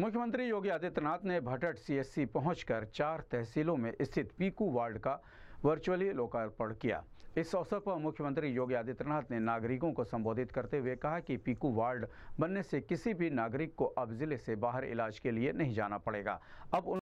मुख्यमंत्री योगी आदित्यनाथ ने भटट सीएससी पहुंचकर चार तहसीलों में स्थित पीकू वार्ड का वर्चुअली लोकार्पण किया इस अवसर पर मुख्यमंत्री योगी आदित्यनाथ ने नागरिकों को संबोधित करते हुए कहा कि पीकू वार्ड बनने से किसी भी नागरिक को अब जिले से बाहर इलाज के लिए नहीं जाना पड़ेगा अब उन...